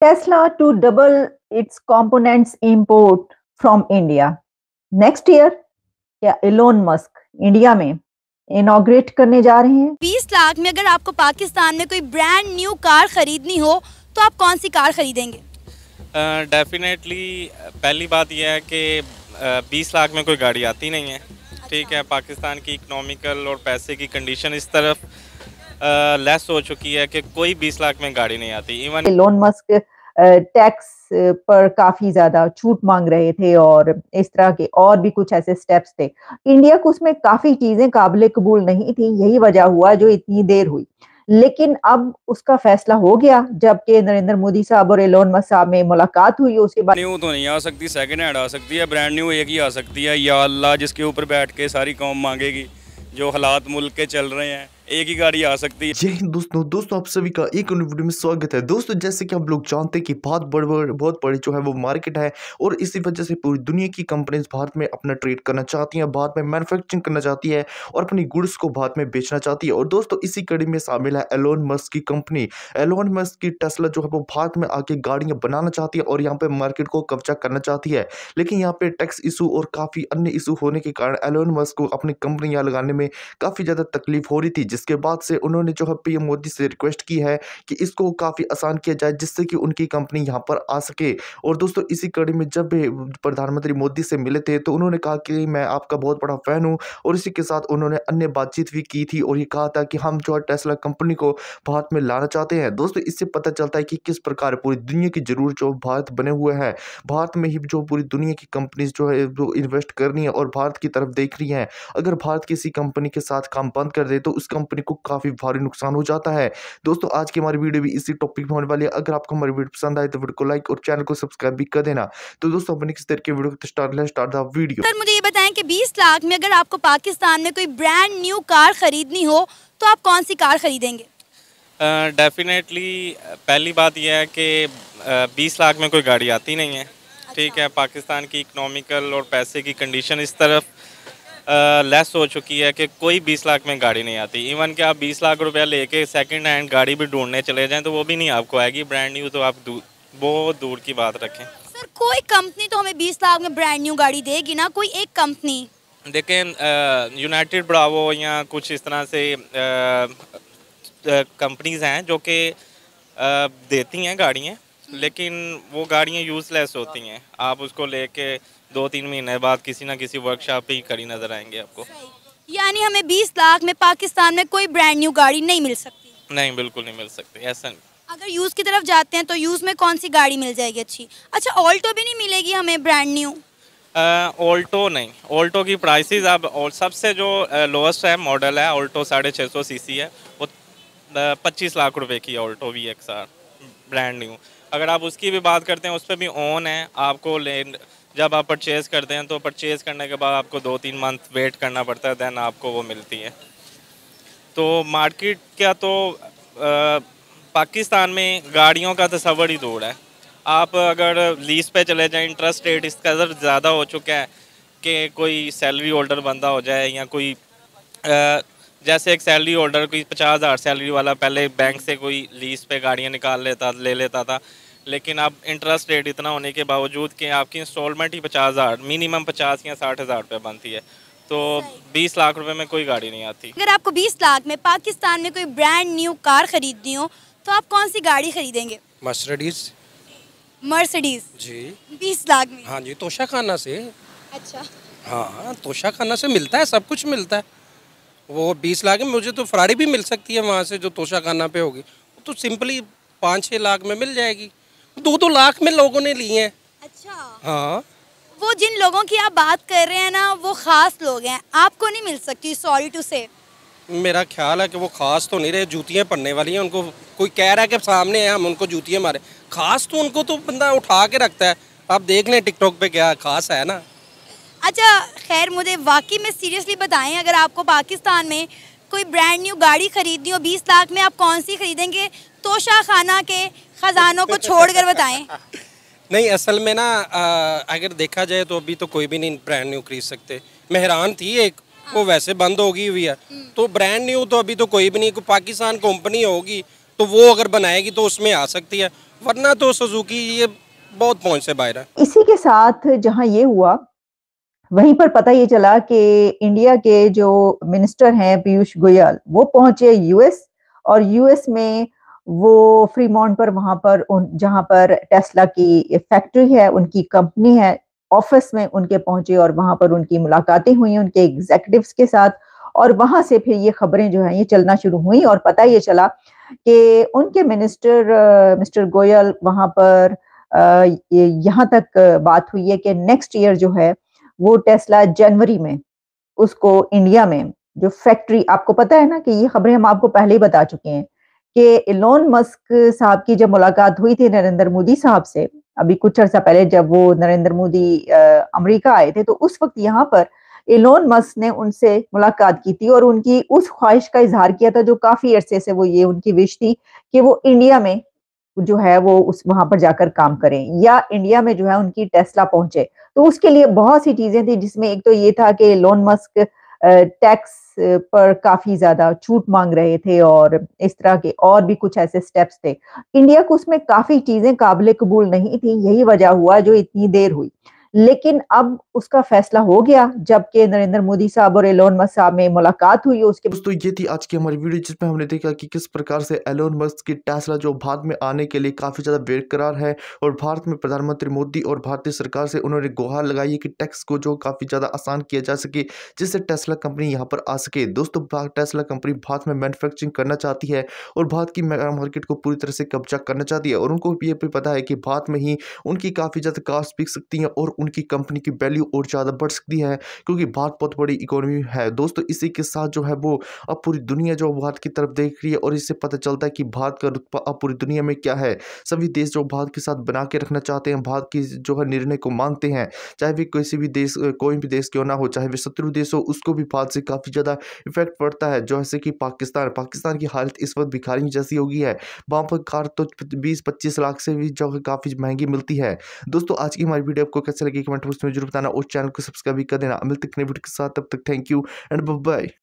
Tesla to double its components import from India. Next year, या Elon Musk India में inaugurate करने जा रहे हैं 20 लाख में अगर आपको पाकिस्तान में कोई ब्रांड न्यू कार खरीदनी हो तो आप कौन सी कार खरीदेंगे डेफिनेटली uh, पहली बात यह है कि बीस uh, लाख में कोई गाड़ी आती नहीं है अच्छा। ठीक है पाकिस्तान की इकोनॉमिकल और पैसे की कंडीशन इस तरफ लेस हो चुकी है कि कोई बीस लाख में गाड़ी नहीं आती इवन लोन मस्क टैक्स पर काफी ज्यादा छूट मांग रहे थे और इस तरह के और भी कुछ ऐसे स्टेप्स थे इंडिया को उसमें काफी चीजें काबिल कबूल नहीं थी यही वजह हुआ जो इतनी देर हुई लेकिन अब उसका फैसला हो गया जबकि नरेंद्र मोदी साहब और एलोन मस्क साहब में मुलाकात हुई उसके बाद न्यू तो नहीं आ सकती सेकंड हैंड आ सकती है ब्रांड न्यू एक ही आ सकती है या अल्लाह जिसके ऊपर बैठ के सारी कौम मांगेगी जो हालात मुल्क के चल रहे हैं एक ही गाड़ी आ सकती है यही दोस्तों दोस्तों आप सभी का एक वीडियो में स्वागत है दोस्तों जैसे कि आप लोग जानते हैं कि बहुत बड़े बहुत बड़ी जो है वो मार्केट है और इसी वजह से पूरी दुनिया की कंपनीज भारत में अपना ट्रेड करना चाहती हैं भारत में मैनुफैक्चरिंग करना चाहती है और अपनी गुड्स को भारत में बेचना चाहती है और दोस्तों इसी कड़ी में शामिल है एलोन मस्क की कंपनी एलोन मस्क की टेस्ला जो है वो भारत में आके गाड़ियाँ बनाना चाहती है और यहाँ पे मार्केट को कब्जा करना चाहती है लेकिन यहाँ पे टैक्स इशू और काफ़ी अन्य इशू होने के कारण एलोन मस्क को अपनी कंपनी लगाने में काफ़ी ज़्यादा तकलीफ हो रही थी जिसके बाद से उन्होंने जो है पीएम मोदी से रिक्वेस्ट की है कि इसको काफ़ी आसान किया जाए जिससे कि उनकी कंपनी यहाँ पर आ सके और दोस्तों इसी कड़ी में जब प्रधानमंत्री मोदी से मिले थे तो उन्होंने कहा कि मैं आपका बहुत बड़ा फ़ैन हूँ और इसी के साथ उन्होंने अन्य बातचीत भी की थी और ये कहा था कि हम जो है टेस्ला कंपनी को भारत में लाना चाहते हैं दोस्तों इससे पता चलता है कि किस प्रकार पूरी दुनिया की जरूर जो भारत बने हुए हैं भारत में ही जो पूरी दुनिया की कंपनीज जो है जो इन्वेस्ट करनी है और भारत की तरफ देख रही हैं अगर भारत किसी कंपनी के साथ काम बंद कर दे तो उस कंपनी कंपनी को काफ़ी भारी नुकसान हो जाता है दोस्तों आज की हमारी वीडियो भी इसी टॉपिक में होने वाली है अगर आपको हमारी वीडियो पसंद आए तो वीडियो को लाइक और चैनल को सब्सक्राइब भी कर देना तो दोस्तों अपने किस तरह के वीडियो सर मुझे ये बताएं कि 20 लाख में अगर आपको पाकिस्तान में कोई ब्रांड न्यू कार खरीदनी हो तो आप कौन सी कार खरीदेंगे डेफिनेटली uh, पहली बात यह है कि बीस uh, लाख में कोई गाड़ी आती नहीं है अच्छा। ठीक है पाकिस्तान की इकोनॉमिकल और पैसे की कंडीशन इस तरफ लेस हो चुकी है कि कोई बीस लाख में गाड़ी नहीं आती इवन कि आप बीस लाख रुपया लेके सेकंड हैंड गाड़ी भी ढूंढने चले जाएं तो वो भी नहीं आपको आएगी ब्रांड न्यू तो आप दूर, बहुत दूर की बात रखें सर कोई कंपनी तो हमें बीस लाख में ब्रांड न्यू गाड़ी देगी ना कोई एक कंपनी देखें यूनाइटेड ब्रावो या कुछ इस तरह से कंपनीज हैं जो कि देती हैं गाड़ियाँ लेकिन वो गाड़ियाँ यूज़लेस होती हैं आप उसको लेके दो तीन महीने बाद किसी ना किसी वर्कशॉप पे ही खड़ी नज़र आएंगे आपको यानी हमें 20 लाख में पाकिस्तान में कोई ब्रांड न्यू गाड़ी नहीं मिल सकती नहीं बिल्कुल नहीं मिल सकती ऐसा नहीं अगर यूज़ की तरफ जाते हैं तो यूज़ में कौन सी गाड़ी मिल जाएगी अच्छी अच्छा ऑल्टो भी नहीं मिलेगी हमें ब्रांड न्यू ऑल्टो नहीं ऑल्टो की प्राइस अब सबसे जो लोएस्ट है मॉडल है ऑल्टो साढ़े छः सौ सी है वो पच्चीस लाख रुपए की Alto V X R brand new अगर आप उसकी भी बात करते हैं उस पर भी ऑन है आपको जब आप परचेज़ करते हैं तो परचेज़ करने के बाद आपको दो तीन मंथ वेट करना पड़ता है दैन आपको वो मिलती है तो मार्केट क्या तो आ, पाकिस्तान में गाड़ियों का तस्वर ही दूर है आप अगर लीज पे चले जाएं इंटरेस्ट रेट इसका अगर ज़्यादा हो चुका है कि कोई सैलरी होल्डर बंदा हो जाए या कोई आ, जैसे एक सैलरी होल्डर कोई पचास हज़ार सैलरी वाला पहले बैंक से कोई लीज पे गाड़ियाँ निकाल लेता ले लेता था लेकिन अब इंटरेस्ट रेट इतना होने के बावजूद कि आपकी इंस्टॉलमेंट ही पचास हज़ार मिनिमम पचास या साठ हज़ार रुपये बनती है तो 20 लाख रुपए में कोई गाड़ी नहीं आती अगर आपको 20 लाख में पाकिस्तान में कोई ब्रांड न्यू कार खरीदनी हो तो आप कौन सी गाड़ी खरीदेंगे मर्सिडीज मर्सिडीज जी 20 लाख में हाँ जी तोशा खाना से अच्छा हाँ तोशा खाना से मिलता है सब कुछ मिलता है वो बीस लाख में मुझे तो फरारी भी मिल सकती है वहाँ से जो तोशाखाना पे होगी वो तो सिंपली पाँच छः लाख में मिल जाएगी दो दो लाख में लोगों ने ली है अच्छा हाँ वो जिन लोगों की आप बात कर रहे हैं ना वो ख़ास लोग हैं आपको नहीं मिल सकती सॉरी टू से मेरा ख्याल है कि वो ख़ास तो नहीं रहे जूतियाँ पढ़ने वाली हैं उनको कोई कह रहा है कि सामने है हम उनको जूतियाँ मारे ख़ास तो उनको तो बंदा उठा के रखता है आप देख लें टिकटॉक पे क्या ख़ास है ना अच्छा खैर मुझे वाकई में सीरियसली बताएं अगर आपको पाकिस्तान में कोई ब्रांड न्यू गाड़ी खरीदनी हो बीस लाख में आप कौन सी खरीदेंगे तोशा खाना के खजानों को छोड़ कर बताएं नहीं असल में ना अगर देखा जाए तो अभी तो कोई भी नहीं ब्रांड न्यू खरीद सकते मेहरान थी एक हाँ। वो वैसे बंद होगी हुई है हम्म। तो ब्रांड न्यू तो अभी तो कोई भी नहीं को पाकिस्तान कंपनी होगी तो वो अगर बनाएगी तो उसमें आ सकती है वरना तो सुजुकी ये बहुत पहुंच से बाहर है इसी के साथ जहां ये हुआ वहीं पर पता ये चला कि इंडिया के जो मिनिस्टर हैं पीयूष गोयल वो पहुंचे यूएस और यूएस में वो फ्री पर वहां पर उन जहां पर टेस्ला की फैक्ट्री है उनकी कंपनी है ऑफिस में उनके पहुंचे और वहां पर उनकी मुलाकातें हुई उनके एग्जेक्टिव के साथ और वहां से फिर ये खबरें जो है ये चलना शुरू हुई और पता ये चला कि उनके मिनिस्टर मिस्टर गोयल वहां पर यहाँ तक बात हुई है कि नेक्स्ट ईयर जो है वो टेस्ला जनवरी में उसको इंडिया में जो फैक्ट्री आपको पता है ना कि ये खबरें हम आपको पहले ही बता चुके हैं कि इलोन मस्क साहब की जब मुलाकात हुई थी नरेंद्र मोदी साहब से अभी कुछ अर्सा पहले जब वो नरेंद्र मोदी अमेरिका आए थे तो उस वक्त यहाँ पर एलोन मस्क ने उनसे मुलाकात की थी और उनकी उस ख्वाहिश का इजहार किया था जो काफी अरसे से वो ये उनकी विश थी कि वो इंडिया में जो है वो उस वहां पर जाकर काम करें या इंडिया में जो है उनकी टेस्ला पहुंचे तो उसके लिए बहुत सी चीजें थी जिसमें एक तो ये था कि लोन मस्क टैक्स पर काफी ज्यादा छूट मांग रहे थे और इस तरह के और भी कुछ ऐसे स्टेप्स थे इंडिया को उसमें काफी चीजें काबिल कबूल नहीं थी यही वजह हुआ जो इतनी देर हुई लेकिन अब उसका फैसला हो गया जबकि नरेंद्र मोदी साहब और एलोन मस्क साहब में मुलाकात हुई उसके दोस्तों ये थी आज की हमारी वीडियो जिसमें हमने देखा कि किस प्रकार से एलोन मस्क की टैसला जो भारत में आने के लिए काफ़ी ज़्यादा बेकरार है और भारत में प्रधानमंत्री मोदी और भारतीय सरकार से उन्होंने गुहार लगाई है कि टैक्स को जो काफ़ी ज़्यादा आसान किया जा सके जिससे टेस्ला कंपनी यहाँ पर आ सके दोस्तों टेस्ला कंपनी भारत में मैनुफेक्चरिंग करना चाहती है और भारत की मार्केट को पूरी तरह से कब्जा करना चाहती है और उनको ये भी पता है कि भारत में ही उनकी काफ़ी ज़्यादा कास्ट बिक सकती है और उनकी कंपनी की वैल्यू और ज़्यादा बढ़ सकती है क्योंकि भारत बहुत बड़ी इकोनॉमी है दोस्तों इसी के साथ जो है वो अब पूरी दुनिया जो भारत की तरफ देख रही है और इससे पता चलता है कि भारत का रुतबा अब पूरी दुनिया में क्या है सभी देश जो भारत के साथ बना के रखना चाहते हैं भारत की जो है निर्णय को मानते हैं चाहे वे किसी भी देश कोई भी देश क्यों ना हो चाहे वे शत्रु देश हो उसको भी भारत से काफ़ी ज़्यादा इफेक्ट पड़ता है जैसे कि पाकिस्तान पाकिस्तान की हालत इस वक्त भिखारी जैसी होगी है वहाँ पर कार तो बीस पच्चीस लाख से भी जो काफ़ी महंगी मिलती है दोस्तों आज की हमारी वीडियो आपको कैसे लगे कमेंट बॉक्स में जरूर बताना और चैनल को सब्सक्राइब भी कर देना मिलते नए वीडियो के साथ तब तक थैंक यू एंड बाय